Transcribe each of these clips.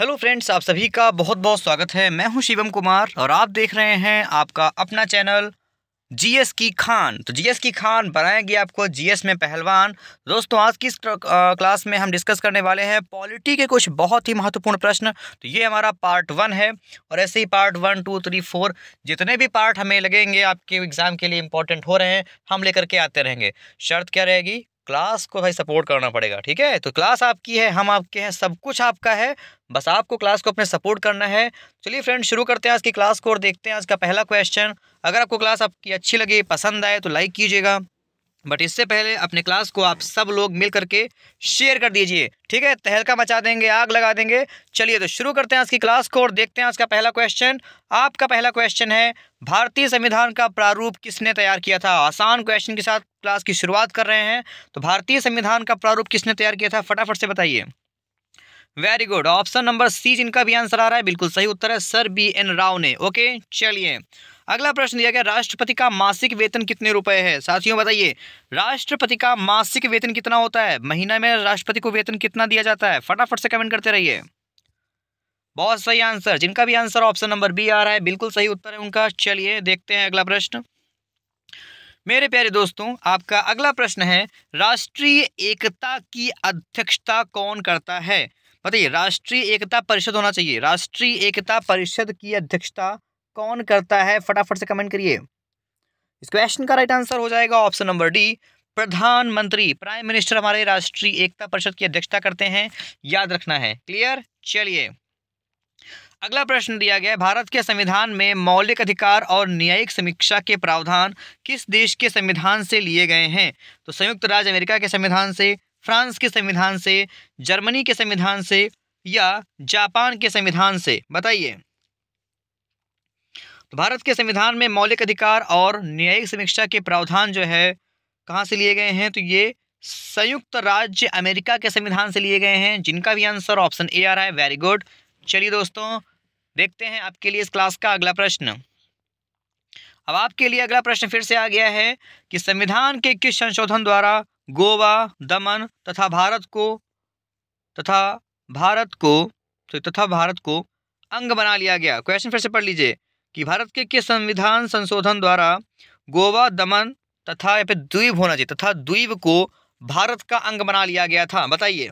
hello friends आप सभी का बहुत बहुत स्वागत है मैं हूं शिवम कुमार और आप देख रहे हैं आपका अपना चैनल जीएस की खान तो जीएस की खान बनाएगी आपको जीएस में पहलवान दोस्तों आज की इस क्लास में हम डिस्कस करने वाले हैं पॉलिटी के कुछ बहुत ही महत्वपूर्ण प्रश्न तो ये हमारा पार्ट वन है और ऐसे ही part one two three four जितने भी पार्ट हमें लगेंगे आपके एग्ज़ाम के लिए इंपॉर्टेंट हो रहे हैं हम लेकर के आते रहेंगे शर्त क्या रहेगी क्लास को भाई सपोर्ट करना पड़ेगा ठीक है तो क्लास आपकी है हम आपके हैं सब कुछ आपका है बस आपको क्लास को अपने सपोर्ट करना है चलिए फ्रेंड शुरू करते हैं आज की क्लास को और देखते हैं आज का पहला क्वेश्चन अगर आपको क्लास आपकी अच्छी लगे पसंद आए तो लाइक कीजिएगा बट इससे पहले अपने क्लास को आप सब लोग मिल करके शेयर कर दीजिए ठीक है तहलका मचा देंगे आग लगा देंगे चलिए तो शुरू करते हैं आज की क्लास को और देखते हैं आज का पहला क्वेश्चन आपका पहला क्वेश्चन है भारतीय संविधान का प्रारूप किसने तैयार किया था आसान क्वेश्चन के साथ क्लास की शुरुआत कर रहे हैं तो भारतीय संविधान का प्रारूप किसने तैयार किया था फटाफट से बताइए very good option number C जिनका भी आंसर आ रहा है बिल्कुल सही उत्तर है सर बी एन राव ने ओके चलिए अगला प्रश्न दिया गया राष्ट्रपति का मासिक वेतन कितने रुपए है साथियों बताइए राष्ट्रपति का मासिक वेतन कितना होता है महीना में राष्ट्रपति को वेतन कितना दिया जाता है फटाफट से कमेंट करते रहिए बहुत सही आंसर जिनका भी आंसर ऑप्शन नंबर बी आ रहा है बिल्कुल सही उत्तर है उनका चलिए देखते हैं अगला प्रश्न मेरे प्यारे दोस्तों आपका अगला प्रश्न है राष्ट्रीय एकता की अध्यक्षता कौन करता है बताइए राष्ट्रीय एकता परिषद होना चाहिए राष्ट्रीय एकता परिषद की अध्यक्षता कौन करता है फटाफट से कमेंट करिए इस क्वेश्चन का राइट आंसर हो जाएगा ऑप्शन नंबर डी प्रधानमंत्री प्राइम मिनिस्टर हमारे राष्ट्रीय एकता परिषद की अध्यक्षता करते हैं याद रखना है क्लियर चलिए अगला प्रश्न दिया गया है भारत के संविधान में मौलिक अधिकार और न्यायिक समीक्षा के प्रावधान किस देश के संविधान से लिए गए हैं तो संयुक्त राज्य अमेरिका के संविधान से फ्रांस के संविधान से जर्मनी के संविधान से या जापान के संविधान से बताइए तो भारत के संविधान में मौलिक अधिकार और न्यायिक समीक्षा के प्रावधान जो है कहाँ से लिए गए हैं तो ये संयुक्त राज्य अमेरिका के संविधान से लिए गए हैं जिनका भी आंसर ऑप्शन ए आ रहा है वेरी गुड चलिए दोस्तों देखते हैं आपके लिए इस क्लास का अगला प्रश्न अब आपके लिए अगला प्रश्न फिर से आ गया है कि संविधान के किस संशोधन द्वारा गोवा दमन तथा भारत को तथा भारत को तथा भारत को अंग बना लिया गया क्वेश्चन फिर से पढ़ लीजिए कि भारत के किस संविधान संशोधन द्वारा गोवा दमन तथा या फिर द्वीप होना चाहिए तथा द्वीप को भारत का अंग बना लिया गया था बताइए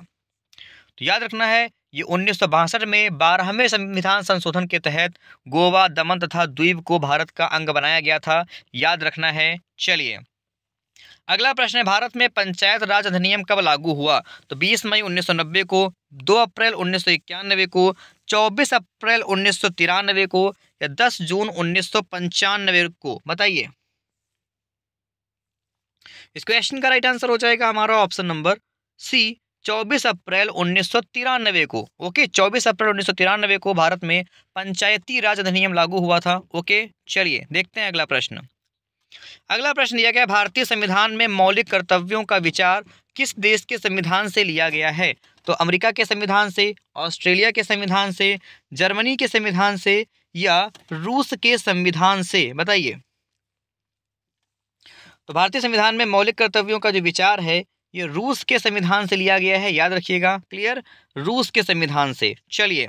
तो याद रखना है ये उन्नीस में बारहवें संविधान संशोधन के तहत गोवा दमन तथा द्वीप को भारत का अंग बनाया गया था याद रखना है चलिए अगला प्रश्न है भारत में पंचायत राज अधिनियम कब लागू हुआ तो 20 मई 1990 को 2 अप्रैल उन्नीस को 24 अप्रैल उन्नीस को या 10 जून उन्नीस को बताइए इस क्वेश्चन का राइट आंसर हो जाएगा हमारा ऑप्शन नंबर सी 24 अप्रैल उन्नीस को ओके 24 अप्रैल उन्नीस को भारत में पंचायती राज अधिनियम लागू हुआ था ओके चलिए देखते हैं अगला प्रश्न अगला प्रश्न लिया गया भारतीय संविधान में मौलिक कर्तव्यों का विचार किस देश के संविधान से लिया गया है तो अमेरिका के संविधान से ऑस्ट्रेलिया के संविधान से जर्मनी के संविधान से या रूस के संविधान से बताइए तो भारतीय संविधान में मौलिक कर्तव्यों का जो विचार है ये रूस के संविधान से लिया गया है याद रखिएगा क्लियर रूस के संविधान से चलिए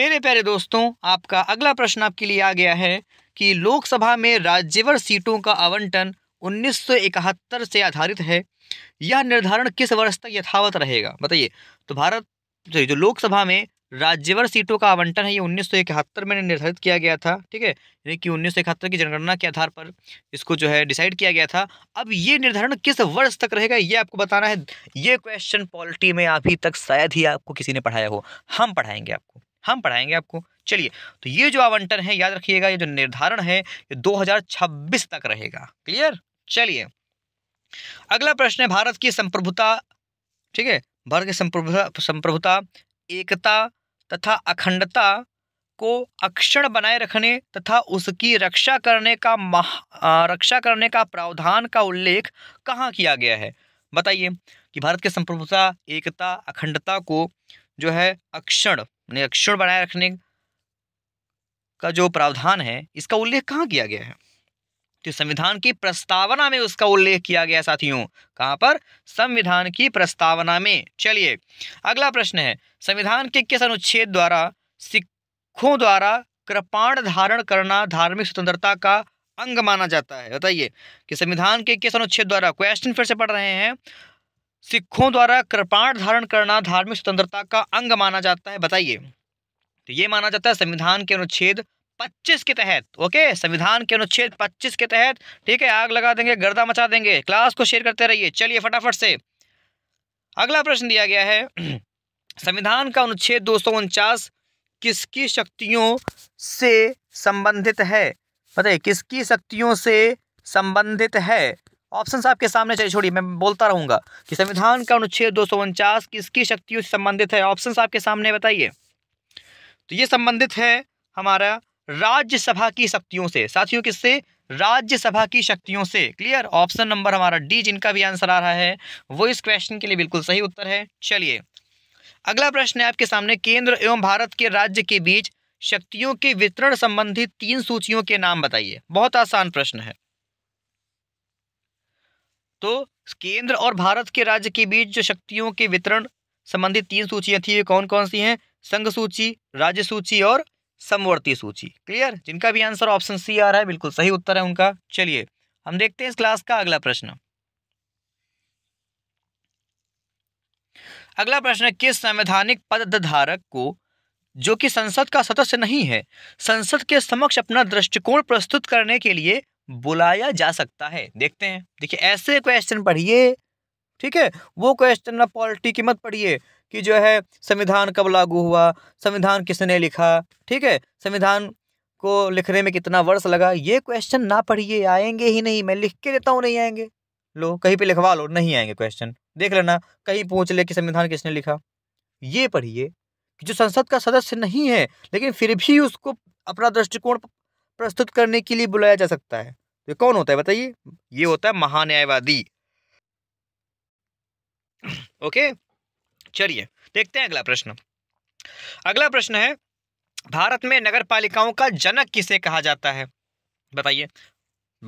मेरे प्यारे दोस्तों आपका अगला प्रश्न आपके लिए आ गया है कि लोकसभा में राज्यवर सीटों का आवंटन 1971 से आधारित है यह निर्धारण किस वर्ष तक यथावत रहेगा बताइए तो भारत सॉरी जो लोकसभा में राज्यवर सीटों का आवंटन है ये 1971 में निर्धारित किया गया था ठीक है यानी कि इकहत्तर की जनगणना के आधार पर इसको जो है डिसाइड किया गया था अब ये निर्धारण किस वर्ष तक रहेगा ये आपको बताना है ये क्वेश्चन पॉलिटी में अभी तक शायद ही आपको किसी ने पढ़ाया हो हम पढ़ाएंगे आपको हम पढ़ाएंगे आपको चलिए तो ये जो आवंटन है याद रखिएगा ये जो निर्धारण है ये 2026 तक रहेगा क्लियर चलिए अगला प्रश्न है भारत की संप्रभुता ठीक है भारत की संप्रभुता संप्रभुता एकता तथा अखंडता को अक्षण बनाए रखने तथा उसकी रक्षा करने का महा रक्षा करने का प्रावधान का उल्लेख कहाँ किया गया है बताइए कि भारत की संप्रभुता एकता अखंडता को जो है अक्षण यानी बनाए रखने का जो प्रावधान है इसका उल्लेख कहाँ किया गया है तो संविधान की प्रस्तावना में उसका उल्लेख किया गया साथियों कहाँ पर संविधान की प्रस्तावना में चलिए अगला प्रश्न है संविधान के किस अनुच्छेद द्वारा सिखों द्वारा कृपाण धारण करना धार्मिक स्वतंत्रता का अंग माना जाता है बताइए कि संविधान के किस अनुच्छेद द्वारा क्वेश्चन फिर से पढ़ रहे हैं सिखों द्वारा कृपाण धारण करना धार्मिक स्वतंत्रता का अंग माना जाता है बताइए तो ये माना जाता है संविधान के अनुच्छेद 25 के तहत ओके संविधान के अनुच्छेद 25 के तहत ठीक है आग लगा देंगे गर्दा मचा देंगे क्लास को शेयर करते रहिए चलिए फटाफट से अगला प्रश्न दिया गया है संविधान का अनुच्छेद दो किसकी शक्तियों से संबंधित है बताइए किसकी शक्तियों से संबंधित है ऑप्शन आपके सामने चाहिए छोड़िए मैं बोलता रहूंगा कि संविधान का अनुच्छेद दो किसकी शक्तियों से संबंधित है ऑप्शन आपके सामने बताइए तो ये संबंधित है हमारा राज्यसभा की शक्तियों से साथियों किससे राज्यसभा की शक्तियों से क्लियर ऑप्शन नंबर हमारा डी जिनका भी आंसर आ रहा है वो इस क्वेश्चन के लिए बिल्कुल सही उत्तर है चलिए अगला प्रश्न है आपके सामने केंद्र एवं भारत के राज्य के बीच शक्तियों के वितरण संबंधी तीन सूचियों के नाम बताइए बहुत आसान प्रश्न है तो केंद्र और भारत के राज्य के बीच जो शक्तियों के वितरण संबंधित तीन सूचियां थी ये कौन कौन सी हैं संघ सूची राज्य सूची और समवर्ती सूची क्लियर जिनका भी आंसर ऑप्शन सी आ रहा है बिल्कुल सही उत्तर है उनका चलिए हम देखते हैं इस क्लास का अगला प्रश्न अगला प्रश्न है किस संवैधानिक पद धारक को जो कि संसद का सदस्य नहीं है संसद के समक्ष अपना दृष्टिकोण प्रस्तुत करने के लिए बुलाया जा सकता है देखते हैं देखिए ऐसे क्वेश्चन पढ़िए ठीक है वो क्वेश्चन ना पॉलिटी की मत पढ़िए कि जो है संविधान कब लागू हुआ संविधान किसने लिखा ठीक है संविधान को लिखने में कितना वर्ष लगा ये क्वेश्चन ना पढ़िए आएंगे ही नहीं मैं लिख के देता हूँ नहीं आएंगे लो कहीं पे लिखवा लो नहीं आएंगे क्वेश्चन देख लेना कहीं पूछ ले कि संविधान किसने लिखा ये पढ़िए कि जो संसद का सदस्य नहीं है लेकिन फिर भी उसको अपना दृष्टिकोण प्रस्तुत करने के लिए बुलाया जा सकता है ये कौन होता है बताइए ये होता है महान्यायवादी ओके चलिए देखते हैं अगला प्रश्न अगला प्रश्न है भारत में नगर पालिकाओं का जनक किसे कहा जाता है बताइए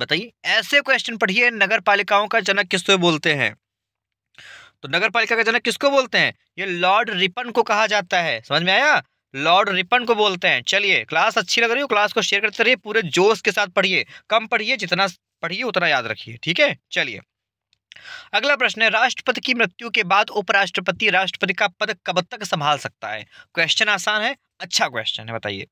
बताइए ऐसे क्वेश्चन पढ़िए नगर पालिकाओं का जनक किसको बोलते हैं तो नगर पालिका का जनक किसको बोलते हैं ये लॉर्ड रिपन को कहा जाता है समझ में आया लॉर्ड रिपन को बोलते हैं चलिए क्लास अच्छी लग रही हो क्लास को शेयर करते रहिए पूरे जोश के साथ पढ़िए कम पढ़िए जितना पढ़िए उतना याद रखिए ठीक है चलिए अगला प्रश्न है राष्ट्रपति की मृत्यु के बाद उपराष्ट्रपति राष्ट्रपति का पद कब तक संभाल सकता है क्वेश्चन आसान है अच्छा क्वेश्चन है बताइए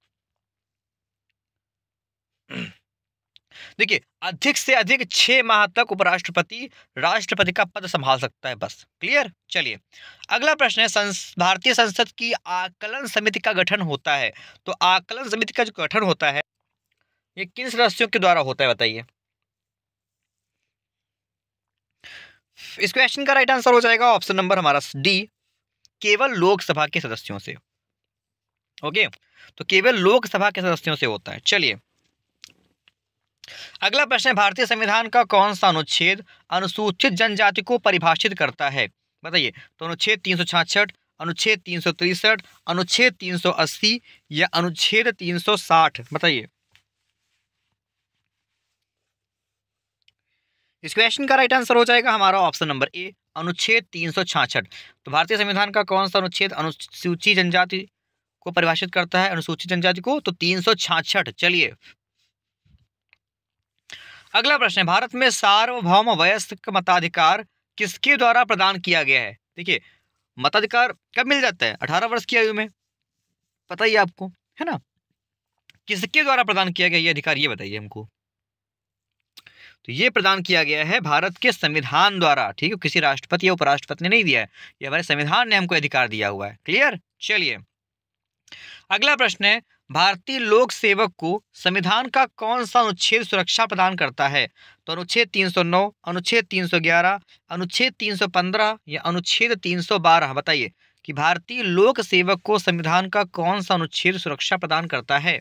देखिए अधिक से अधिक छह माह तक उपराष्ट्रपति राष्ट्रपति का पद संभाल सकता है बस क्लियर चलिए अगला प्रश्न है संस, भारतीय संसद की आकलन समिति का गठन होता है तो आकलन समिति का जो गठन होता है ये किन सदस्यों के द्वारा होता है बताइए इस क्वेश्चन का राइट आंसर हो जाएगा ऑप्शन नंबर हमारा डी केवल लोकसभा के सदस्यों से ओके तो केवल लोकसभा के सदस्यों से होता है चलिए अगला प्रश्न है भारतीय संविधान का कौन सा अनुच्छेद अनुसूचित जनजाति को परिभाषित करता है बताइए तो अनुच्छेद तीन सौ छाछठ अनुच्छेद तीन सौ तिरसठ अनुच्छेद तीन सौ अस्सी या अनुच्छेद तीन सौ साठ बताइए इस क्वेश्चन का राइट आंसर हो जाएगा हमारा ऑप्शन नंबर ए अनुच्छेद तीन सौ छाछठ तो भारतीय संविधान का कौन सा अनुच्छेद अनुसूचित जनजाति को परिभाषित करता है अनुसूचित जनजाति को तो तीन सौ छाछठ चलिए अगला प्रश्न है भारत में सार्वभौम वयस्क मताधिकार किसके द्वारा प्रदान किया गया है देखिए मताधिकार कब मिल जाता है अठारह वर्ष की आयु में पता ही आपको है ना किसके द्वारा प्रदान किया गया ये अधिकार ये बताइए हमको तो ये प्रदान किया गया है भारत के संविधान द्वारा ठीक है किसी राष्ट्रपति या उपराष्ट्रपति ने नहीं दिया है ये हमारे संविधान ने हमको अधिकार दिया हुआ है क्लियर चलिए अगला प्रश्न है भारतीय लोक सेवक को संविधान का कौन सा अनुच्छेद सुरक्षा प्रदान करता है तो अनुच्छेद 309, अनुच्छेद 311, अनुच्छेद 315 या अनुच्छेद 312 बताइए कि भारतीय लोक सेवक को संविधान का कौन सा अनुच्छेद सुरक्षा प्रदान करता है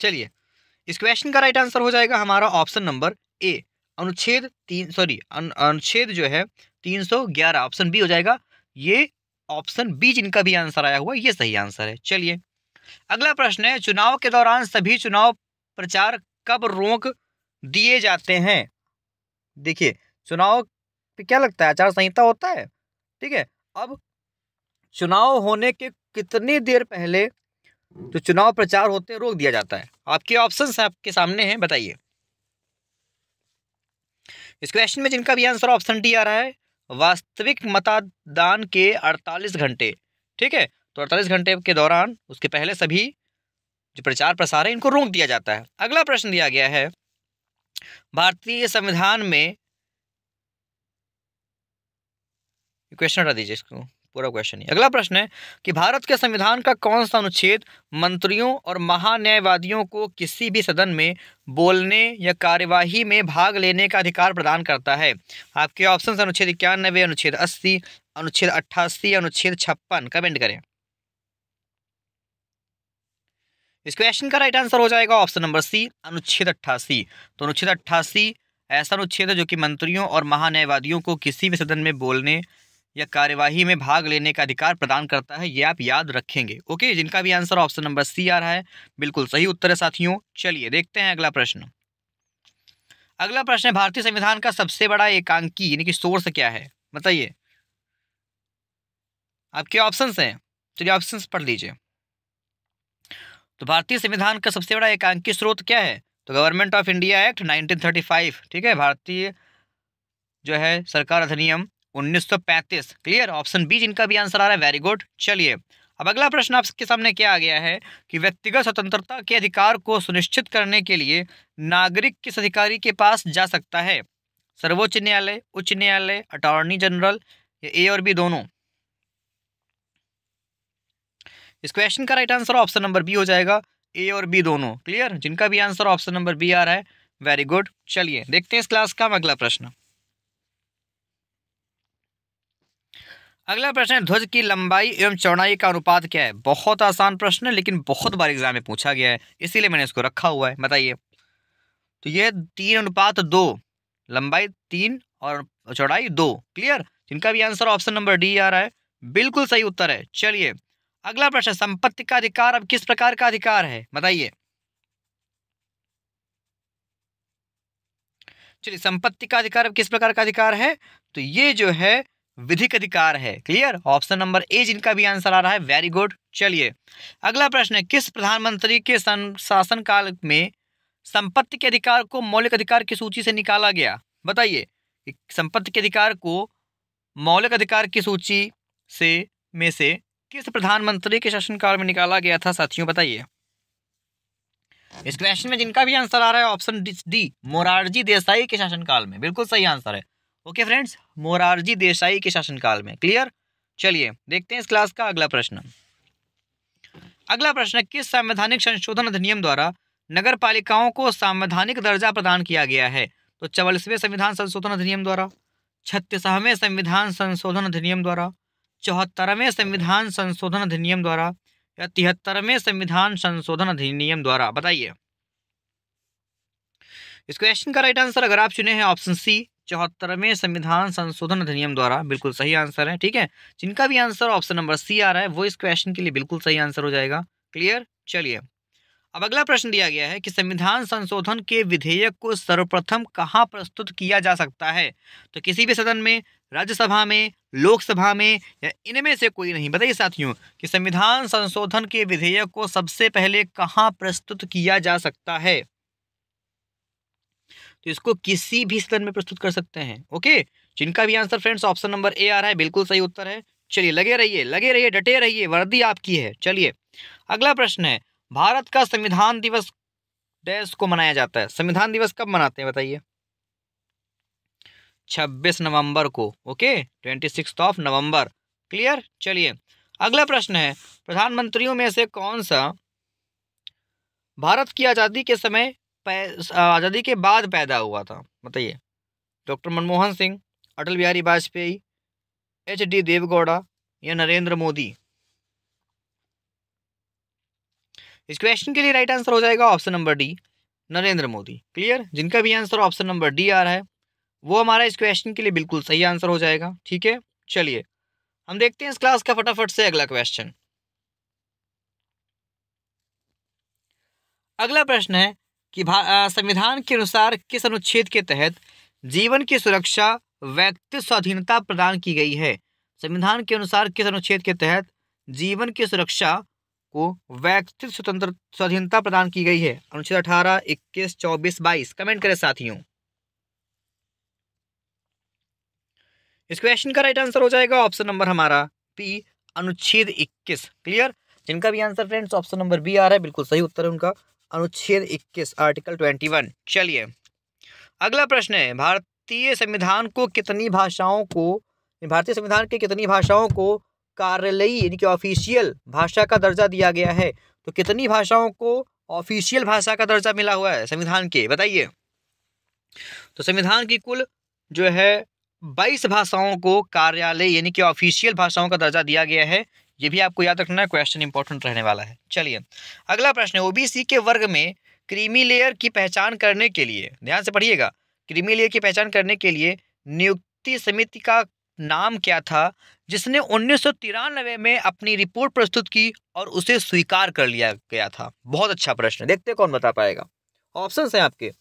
चलिए इस क्वेश्चन का राइट आंसर हो जाएगा हमारा ऑप्शन नंबर ए अनुच्छेद तीन सॉरी अनुच्छेद जो है तीन सौ ग्यारह ऑप्शन बी हो जाएगा ये ऑप्शन बी जिनका भी आंसर आया हुआ ये सही आंसर है चलिए अगला प्रश्न है चुनाव के दौरान सभी चुनाव प्रचार कब रोक दिए जाते हैं देखिए चुनाव पे क्या लगता है आचार संहिता होता है ठीक है अब चुनाव होने के कितनी देर पहले जो चुनाव प्रचार होते रोक दिया जाता है आपके ऑप्शन आपके सामने हैं बताइए इस क्वेश्चन में जिनका भी आंसर ऑप्शन डी आ रहा है वास्तविक मतदान के अड़तालीस घंटे ठीक है तो अड़तालीस घंटे के दौरान उसके पहले सभी जो प्रचार प्रसार है इनको रोक दिया जाता है अगला प्रश्न दिया गया है भारतीय संविधान में क्वेश्चन हटा दीजिए इसको पूरा क्वेश्चन है अगला प्रश्न है कि भारत के संविधान का कौन सा अनुच्छेद मंत्रियों और महान्यायवादियों को किसी भी सदन में बोलने या कार्यवाही में भाग लेने का अधिकार प्रदान करता है आपके ऑप्शन अनुच्छेद इक्यानबे अनुच्छेद अस्सी अनुच्छेद अट्ठासी अनुच्छेद छप्पन कमेंट करें इस क्वेश्चन का राइट आंसर हो जाएगा ऑप्शन नंबर सी अनुच्छेद अट्ठासी तो अनुच्छेद अट्ठासी ऐसा अनुच्छेद है जो कि मंत्रियों और महान्यायवादियों को किसी भी सदन में बोलने या कार्यवाही में भाग लेने का अधिकार प्रदान करता है ये आप याद रखेंगे ओके जिनका भी आंसर ऑप्शन नंबर सी आ रहा है बिल्कुल सही उत्तर है साथियों चलिए देखते हैं अगला प्रश्न अगला प्रश्न है भारतीय संविधान का सबसे बड़ा एकांकी यानी कि सोर्स क्या है बताइए आपके ऑप्शन हैं चलिए ऑप्शन पढ़ लीजिए तो भारतीय संविधान का सबसे बड़ा एकांकी स्रोत क्या है तो गवर्नमेंट ऑफ इंडिया एक्ट 1935 ठीक है भारतीय जो है सरकार अधिनियम 1935 क्लियर ऑप्शन बी जिनका भी आंसर आ रहा है वेरी गुड चलिए अब अगला प्रश्न आपके सामने क्या आ गया है कि व्यक्तिगत स्वतंत्रता के अधिकार को सुनिश्चित करने के लिए नागरिक किस अधिकारी के पास जा सकता है सर्वोच्च न्यायालय उच्च न्यायालय अटॉर्नी जनरल या ए और बी दोनों इस क्वेश्चन का right answer option number B हो जाएगा ए और बी दोनों क्लियर जिनका भी आंसर ऑप्शन नंबर बी आ रहा है वेरी गुड चलिए देखते हैं इस क्लास का अगला प्रश्न अगला प्रश्न है ध्वज की लंबाई एवं चौड़ाई का अनुपात क्या है बहुत आसान प्रश्न है लेकिन बहुत बार एग्जाम में पूछा गया है इसीलिए मैंने इसको रखा हुआ है बताइए तो यह तीन अनुपात दो लंबाई तीन और चौड़ाई दो क्लियर जिनका भी आंसर ऑप्शन नंबर डी आ रहा है बिल्कुल सही उत्तर है चलिए अगला प्रश्न संपत्ति का अधिकार अब किस प्रकार का अधिकार है बताइए चलिए संपत्ति का अधिकार अब किस प्रकार का अधिकार है तो ये जो है विधिक अधिकार है क्लियर ऑप्शन नंबर ए जिनका भी आंसर आ रहा है वेरी गुड चलिए अगला प्रश्न है किस प्रधानमंत्री के शासन काल में संपत्ति के अधिकार को मौलिक अधिकार की सूची से निकाला गया बताइए संपत्ति के अधिकार को मौलिक अधिकार की सूची से में से किस प्रधानमंत्री के शासनकाल में निकाला गया था साथियों बताइए इस क्वेश्चन में जिनका भी आंसर आ रहा है ऑप्शन डी मोरारजी देसाई के शासनकाल में बिल्कुल सही आंसर है ओके फ्रेंड्स मोरारजी देसाई के शासनकाल में क्लियर चलिए देखते हैं इस क्लास का अगला प्रश्न अगला प्रश्न किस संवैधानिक संशोधन अधिनियम द्वारा नगर पालिकाओं को संवैधानिक दर्जा प्रदान किया गया है तो चवालीसवें संविधान संशोधन अधिनियम द्वारा छत्तीसवें संविधान संशोधन अधिनियम द्वारा चौहत्तरवें संविधान संशोधन अधिनियम द्वारा या तिहत्तरवें संविधान संशोधन अधिनियम द्वारा बताइए इस क्वेश्चन का राइट आंसर अगर आप चुने हैं ऑप्शन सी चौहत्तरवें संविधान संशोधन अधिनियम द्वारा बिल्कुल सही आंसर है ठीक है जिनका भी आंसर ऑप्शन नंबर सी आ रहा है वो इस क्वेश्चन के लिए बिल्कुल सही आंसर हो जाएगा क्लियर चलिए अब अगला प्रश्न दिया गया है कि संविधान संशोधन के विधेयक को सर्वप्रथम कहाँ प्रस्तुत किया जा सकता है तो किसी भी सदन में राज्यसभा में लोकसभा में या इनमें से कोई नहीं बताइए साथियों कि संविधान संशोधन के विधेयक को सबसे पहले कहाँ प्रस्तुत किया जा सकता है तो इसको किसी भी स्तर में प्रस्तुत कर सकते हैं ओके जिनका भी answer friends option number A आ रहा है बिल्कुल सही उत्तर है चलिए लगे रहिए लगे रहिए डटे रहिए वर्दी आपकी है चलिए अगला प्रश्न है भारत का संविधान दिवस डैश को मनाया जाता है संविधान दिवस कब मनाते हैं बताइए छब्बीस नवंबर को okay twenty six of November clear चलिए अगला प्रश्न है प्रधानमंत्रियों में से कौन सा भारत की आज़ादी के समय आज़ादी के बाद पैदा हुआ था बताइए doctor Manmohan Singh Atal Bihari Vajpayee H D Deve Gowda या नरेंद्र मोदी इस क्वेश्चन के लिए राइट आंसर हो जाएगा option number D Narendra Modi clear जिनका भी आंसर ऑप्शन नंबर डी आ रहा है वो हमारा इस क्वेश्चन के लिए बिल्कुल सही आंसर हो जाएगा ठीक है चलिए हम देखते हैं इस क्लास का फटाफट से अगला क्वेश्चन अगला प्रश्न है कि संविधान के अनुसार किस अनुच्छेद के तहत जीवन की सुरक्षा व्यक्ति स्वाधीनता प्रदान की गई है संविधान के अनुसार किस अनुच्छेद के तहत जीवन की सुरक्षा को व्यक्ति स्वतंत्र स्वाधीनता प्रदान की गई है अनुच्छेद अठारह इक्कीस चौबीस बाईस कमेंट करें साथियों इस क्वेश्चन का राइट आंसर हो जाएगा ऑप्शन नंबर हमारा पी अनुच्छेद इक्कीस क्लियर जिनका भी answer friends option number B आ रहा है बिल्कुल सही उत्तर है उनका अनुच्छेद 21 आर्टिकल 21 चलिए अगला प्रश्न है भारतीय संविधान को कितनी भाषाओं को भारतीय संविधान के कितनी भाषाओं को कार्यालयी यानी कि ऑफिशियल भाषा का दर्जा दिया गया है तो कितनी भाषाओं को ऑफिशियल भाषा का दर्जा मिला हुआ है संविधान के बताइए तो संविधान की कुल जो है बाईस भाषाओं को कार्यालय यानी कि ऑफिशियल भाषाओं का दर्जा दिया गया है ये भी आपको याद रखना है क्वेश्चन इंपॉर्टेंट रहने वाला है चलिए अगला प्रश्न है ओबीसी के वर्ग में क्रीमी लेयर की पहचान करने के लिए ध्यान से पढ़िएगा क्रीमी लेयर की पहचान करने के लिए नियुक्ति समिति का नाम क्या था जिसने उन्नीस में अपनी रिपोर्ट प्रस्तुत की और उसे स्वीकार कर लिया गया था बहुत अच्छा प्रश्न देखते कौन बता पाएगा ऑप्शन हैं आपके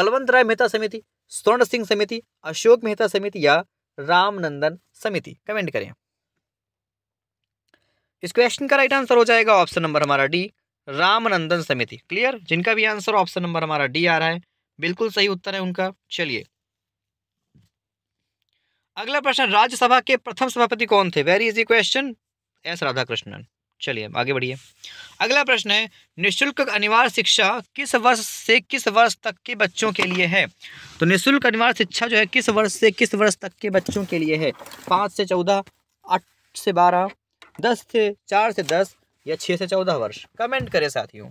बलवंत राय मेहता समिति स्वर्ण सिंह समिति अशोक मेहता समिति या रामनंदन समिति कमेंट करें इस क्वेश्चन का राइट आंसर हो जाएगा ऑप्शन नंबर हमारा डी रामनंदन समिति क्लियर जिनका भी आंसर ऑप्शन नंबर हमारा डी आ रहा है बिल्कुल सही उत्तर है उनका चलिए अगला प्रश्न राज्यसभा के प्रथम सभापति कौन थे very easy question S Radhakrishnan चलिए आगे बढ़िए अगला प्रश्न है निःशुल्क अनिवार्य शिक्षा किस वर्ष से किस वर्ष तक के बच्चों के लिए है तो निःशुल्क अनिवार्य शिक्षा जो है किस वर्ष से किस वर्ष तक के बच्चों के लिए है पाँच से चौदह आठ से बारह दस से चार से दस या छः से चौदह वर्ष कमेंट करें साथियों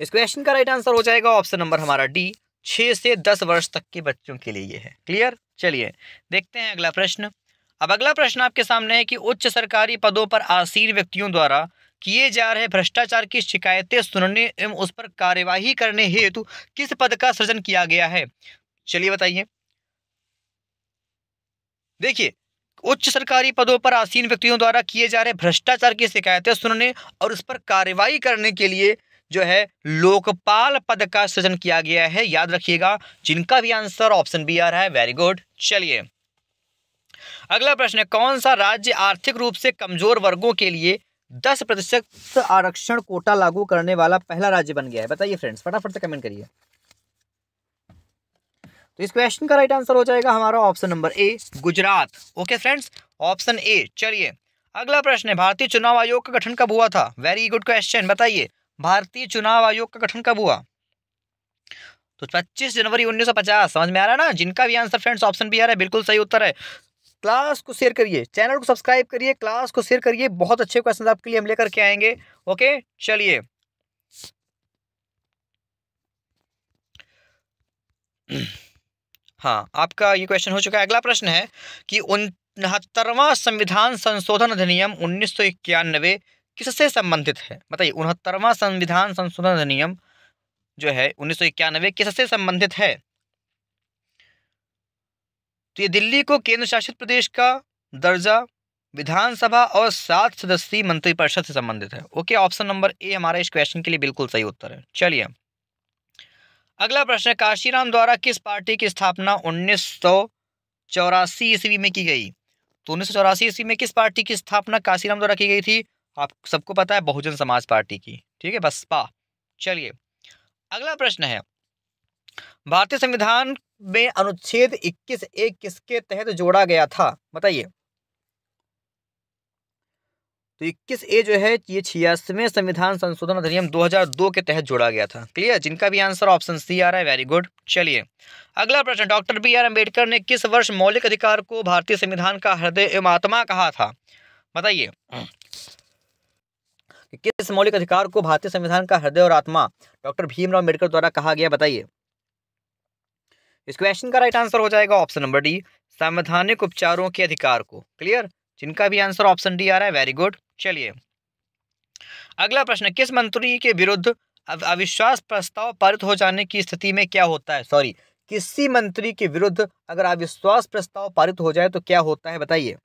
इस क्वेश्चन का राइट आंसर हो जाएगा ऑप्शन नंबर हमारा डी छः से दस वर्ष तक के बच्चों के लिए ये है क्लियर चलिए देखते हैं अगला प्रश्न अब अगला प्रश्न आपके सामने है कि उच्च सरकारी पदों पर आसीन व्यक्तियों द्वारा किए जा रहे भ्रष्टाचार की शिकायतें सुनने एवं उस पर कार्यवाही करने हेतु किस पद का सृजन किया गया है चलिए बताइए देखिए उच्च सरकारी पदों पर आसीन व्यक्तियों द्वारा किए जा रहे भ्रष्टाचार की शिकायतें सुनने और उस पर कार्रवाई करने के लिए जो है लोकपाल पद का सृजन किया गया है याद रखिएगा जिनका भी आंसर ऑप्शन बी आ रहा है वेरी गुड चलिए अगला प्रश्न है कौन सा राज्य आर्थिक रूप से कमजोर वर्गों के लिए दस प्रतिशत आरक्षण कोटा लागू करने वाला पहला राज्य बन गया है बताइए फ्रेंड्स फटाफट से कमेंट करिए तो इस क्वेश्चन का राइट आंसर हो जाएगा हमारा option number A Gujarat okay friends option A चलिए अगला प्रश्न है भारतीय चुनाव आयोग का गठन कब हुआ था वेरी गुड क्वेश्चन बताइए भारतीय चुनाव आयोग का गठन कब हुआ तो 25 जनवरी 1950 समझ में आ रहा है ना जिनका भी आंसर फ्रेंड्स ऑप्शन बी आ रहा है बिल्कुल सही उत्तर है क्लास को शेयर करिए चैनल को सब्सक्राइब करिए क्लास को शेयर करिए बहुत अच्छे क्वेश्चन आपके लिए हम लेकर के आएंगे ओके चलिए हाँ आपका ये क्वेश्चन हो चुका है अगला प्रश्न है कि उनहत्तरवा संविधान संशोधन अधिनियम उन्नीस किससे संबंधित है बताइए उनहत्तरवा संविधान संशोधन अधिनियम जो है उन्नीस किससे संबंधित है तो ये दिल्ली को केंद्र शासित प्रदेश का दर्जा विधानसभा और सात सदस्यीय मंत्रिपरिषद से संबंधित है ओके ऑप्शन नंबर ए हमारा इस क्वेश्चन के लिए बिल्कुल सही उत्तर है चलिए अगला प्रश्न काशीराम द्वारा किस पार्टी की स्थापना उन्नीस सौ चौरासी ईस्वी में की गई तो उन्नीस सौ चौरासी ईस्वी में किस पार्टी की स्थापना काशीराम द्वारा की गई थी आप सबको पता है बहुजन समाज पार्टी की ठीक है बसपा चलिए अगला प्रश्न है भारतीय संविधान में अनुच्छेद इक्कीस ए किसके तहत जोड़ा गया था बताइए तो इक्कीस ए जो है ये छियासवें संविधान संशोधन अधिनियम 2002 के तहत जोड़ा गया था क्लियर जिनका भी आंसर ऑप्शन सी आ रहा है वेरी गुड चलिए अगला प्रश्न डॉक्टर बी आर अम्बेडकर ने किस वर्ष मौलिक अधिकार को भारतीय संविधान का हृदय एवं आत्मा कहा था बताइए किस मौलिक अधिकार को भारतीय संविधान का हृदय और आत्मा डॉक्टर भीमराव अम्बेडकर द्वारा कहा गया बताइए इस क्वेश्चन का राइट आंसर हो जाएगा ऑप्शन नंबर डी संवैधानिक उपचारों के अधिकार को क्लियर जिनका भी आंसर ऑप्शन डी आ रहा है वेरी गुड चलिए अगला प्रश्न किस मंत्री के विरुद्ध अविश्वास प्रस्ताव पारित हो जाने की स्थिति में क्या होता है सॉरी किसी मंत्री के विरुद्ध अगर अविश्वास प्रस्ताव पारित हो जाए तो क्या होता है बताइए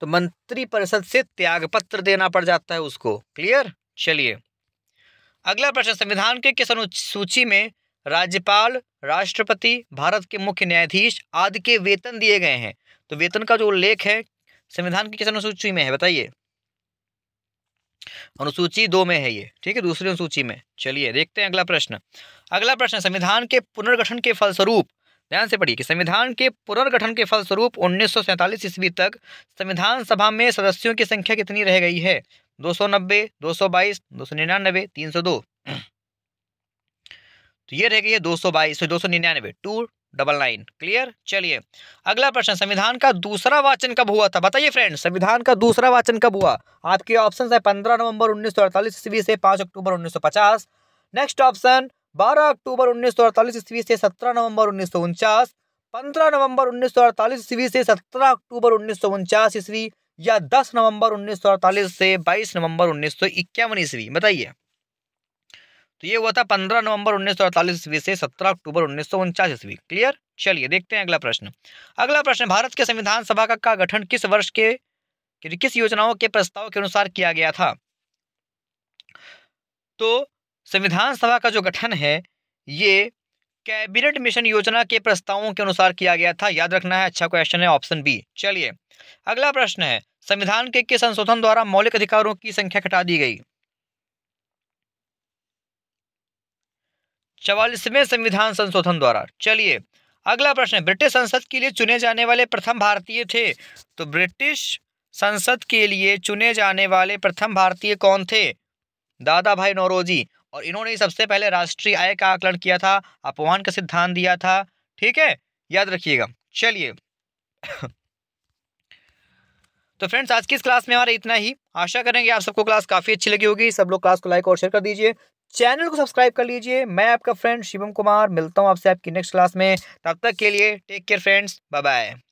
तो मंत्रिपरिषद से त्याग पत्र देना पड़ जाता है उसको क्लियर चलिए अगला प्रश्न संविधान के किस अनुसूची में राज्यपाल राष्ट्रपति भारत के मुख्य न्यायाधीश आदि के वेतन दिए गए हैं तो वेतन का जो उल्लेख है संविधान की किस अनुसूची में है बताइए अनुसूची दो में है ये ठीक है दूसरी अनुसूची में चलिए देखते हैं अगला प्रश्न अगला प्रश्न संविधान के पुनर्गठन के फलस्वरूप ध्यान से पढ़िए कि संविधान के पुनर्गठन के फलस्वरूप उन्नीस ईस्वी तक संविधान सभा में सदस्यों की संख्या कितनी रह गई है दो सौ नब्बे दो सौ बाईस दो सौ निन्यानवे तीन सौ दो तो ये रह गई है दो सौ बाईस दो सौ निन्यानवे टू डबल नाइन क्लियर चलिए अगला प्रश्न संविधान का दूसरा वाचन कब हुआ था बताइए फ्रेंड संविधान का दूसरा वाचन कब हुआ आपके ऑप्शन है पंद्रह नवंबर उन्नीस सौ अड़तालीस ईस्वी से पाँच अक्टूबर उन्नीस सौ पचास नेक्स्ट ऑप्शन बारह अक्टूबर उन्नीस सौ अड़तालीस ईस्वी से सत्रह नवंबर उन्नीस सौ उनचास पंद्रह नवंबर उन्नीस सौ अड़तालीस ईस्वी से सत्रह अक्टूबर उन्नीस सौ उनचास ईस्वी या दस नवंबर उन्नीस सौ अड़तालीस से बाईस नवंबर उन्नीस सौ इक्यावन ईस्वी बताइए तो ये हुआ था पंद्रह नवंबर उन्नीस सौ अड़तालीस ईस्वी से सत्रह अक्टूबर उन्नीस सौ उनचास ईस्वी क्लियर चलिए देखते हैं अगला प्रश्न अगला प्रश्न भारत के संविधान सभा का, का गठन किस वर्ष के किस योजनाओं के प्रस्ताव के अनुसार किया गया था तो संविधान सभा का जो गठन है ये कैबिनेट मिशन योजना के प्रस्तावों के अनुसार किया गया था याद रखना है अच्छा क्वेश्चन है ऑप्शन बी चलिए अगला प्रश्न है संविधान के किस संशोधन द्वारा मौलिक अधिकारों की संख्या घटा दी गई चवालीसवें संविधान संशोधन द्वारा चलिए अगला प्रश्न है ब्रिटिश संसद के लिए चुने जाने वाले प्रथम भारतीय थे तो ब्रिटिश संसद के लिए चुने जाने वाले प्रथम भारतीय कौन थे दादा भाई नौरोजी और इन्होंने सबसे पहले राष्ट्रीय आय का आकलन किया था अपमान का सिद्धांत दिया था ठीक है याद रखिएगा चलिए तो फ्रेंड्स आज की इस क्लास में हमारा इतना ही आशा करेंगे आप सबको क्लास काफ़ी अच्छी लगी होगी सब लोग क्लास को लाइक और शेयर कर दीजिए चैनल को सब्सक्राइब कर लीजिए मैं आपका फ्रेंड शिवम कुमार मिलता हूँ आपसे आपकी नेक्स्ट क्लास में तब तक के लिए take care friends bye bye